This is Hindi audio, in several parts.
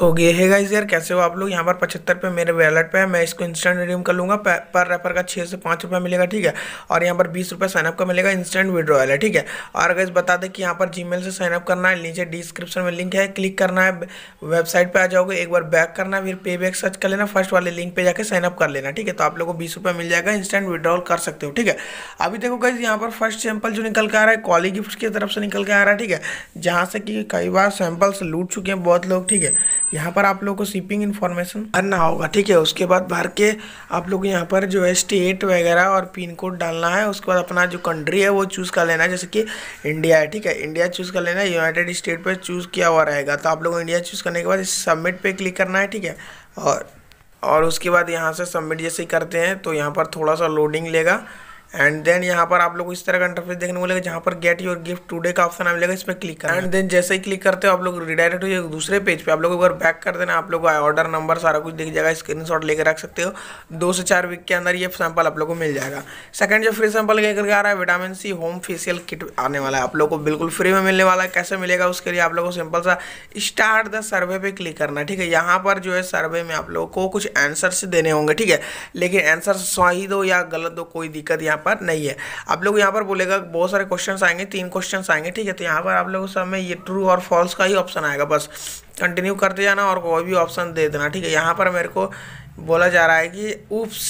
सो ये है गाइज यार कैसे हो आप लोग यहाँ पर पचहत्तर पे मेरे वैलेट पे है मैं इसको इंस्टेंट रिडीम कर लूँगा पर रेफर का छः से पाँच रुपये मिलेगा ठीक है और यहाँ पर बीस रुपये साइनअप का मिलेगा इंस्टेंट विड्रॉयल है ठीक है और अगर बता दें कि यहाँ पर जी से साइनअप करना है नीचे डिस्क्रिप्शन में लिंक है क्लिक करना है वेबसाइट पर आ जाओगे एक बार बैक करना है फिर पे बैक सर्च कर लेना फर्स्ट वाले लिंक पर जाकर साइनअप कर लेना ठीक है तो आप लोग को बीस रुपये मिल जाएगा इंस्टेंट विड्रॉल कर सकते हो ठीक है अभी देखो गाइज यहाँ पर फर्स्ट सैंपल जो निकल के आ रहा है कॉली गिफ्ट की तरफ से निकल के आ रहा है ठीक है जहाँ से कि कई बार सैंपल्स लूट चुके हैं बहुत लोग ठीक है यहाँ पर आप लोग को शिपिंग इन्फॉर्मेशन भरना होगा ठीक है उसके बाद भर के आप लोग यहाँ पर जो है स्टेट वगैरह और पिन कोड डालना है उसके बाद अपना जो कंट्री है वो चूज़ कर लेना है जैसे कि इंडिया है ठीक है इंडिया चूज़ कर लेना है यूनाइटेड स्टेट पर चूज़ किया हुआ रहेगा तो आप लोग इंडिया चूज़ करने के बाद सबमिट पर क्लिक करना है ठीक है और और उसके बाद यहाँ से सबमिट जैसे करते हैं तो यहाँ पर थोड़ा सा लोडिंग लेगा एंड देन यहाँ पर आप लोग इस तरह का इंटरफेस देखने को मिलेगा जहाँ पर गेट योर गिफ्ट टुडे का ऑप्शन मिलेगा इस पर क्लिक करना एंड देन जैसे ही क्लिक करते हो आप लोग रिडायरेक्ट हो दूसरे पेज पे आप लोग अगर बैक कर देना आप लोग ऑर्डर नंबर सारा कुछ दिख जाएगा स्क्रीन शॉट लेकर रख सकते हो दो से चार वीक के अंदर ये सैंपल आप लोग को मिल जाएगा सेकंड जो फ्री सैंपल लेकर के आ रहा है vitamin C home facial kit आने वाला है आप लोग को बिल्कुल फ्री में मिलने वाला है कैसे मिलेगा उसके लिए आप लोग को सिंपल सा स्टार्ट द सर्वे पे क्लिक करना ठीक है यहाँ पर जो है सर्वे में आप लोग को कुछ आंसर्स देने होंगे ठीक है लेकिन आंसर सही दो या गलत दो कोई दिक्कत यहाँ यहाँ पर नहीं है आप लोग यहाँ पर बोलेगा बहुत सारे क्वेश्चन आएंगे तीन क्वेश्चन आएंगे ठीक है तो यहाँ पर आप लोगों सब में ये ट्रू और फॉल्स का ही ऑप्शन आएगा बस कंटिन्यू करते जाना और कोई भी ऑप्शन दे देना ठीक है यहाँ पर मेरे को बोला जा रहा है कि oops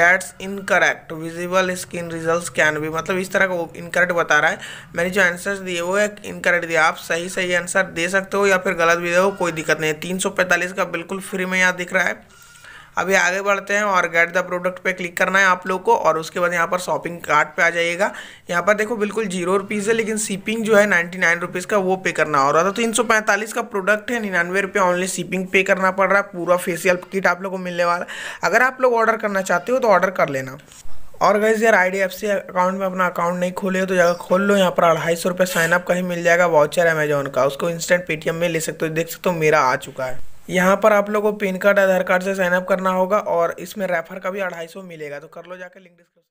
that's incorrect visible skin results can be मतलब इस तरह का इनकरेक्ट बता रहा है मैंने जो आंसर्स दिए वो एक इनकरेक्ट दिया आप सही सही आंसर दे सकते हो या फिर गलत भी दे कोई दिक्कत नहीं है तीन का बिल्कुल फ्री में यहाँ दिख रहा है अभी आगे बढ़ते हैं और गेट द प्रोडक्ट पे क्लिक करना है आप लोग को और उसके बाद यहाँ पर शॉपिंग कार्ट पे आ जाइएगा यहाँ पर देखो बिल्कुल जीरो रुपीज़ है लेकिन शिपिंग जो है नाइन्टी नाइन रुपीज़ का वो पे करना हो रहा था तीन तो सौ पैंतालीस का प्रोडक्ट है निन्यानवे रुपये ऑनली शिपिंग पे करना पड़ रहा है पूरा फेशियल किट आप लोग को मिलने वाला है अगर आप लोग ऑर्डर करना चाहते हो तो ऑर्डर कर लेना और गैस यार आई अकाउंट में अपना अकाउंट नहीं खोले हो तो जगह खोल लो यहाँ पर अढ़ाई सौ रुपये साइनअप का ही मिल जाएगा वाउचर अमेजोन का उसको इंस्टेंट पेटीएम में ले सकते हो देख सकते हो मेरा आ चुका है यहाँ पर आप लोगों को पेन कार्ड आधार कार्ड से साइनअप करना होगा और इसमें रेफर का भी अढ़ाई सौ मिलेगा तो कर लो जाकर लिंक डिस्क्रिप्शन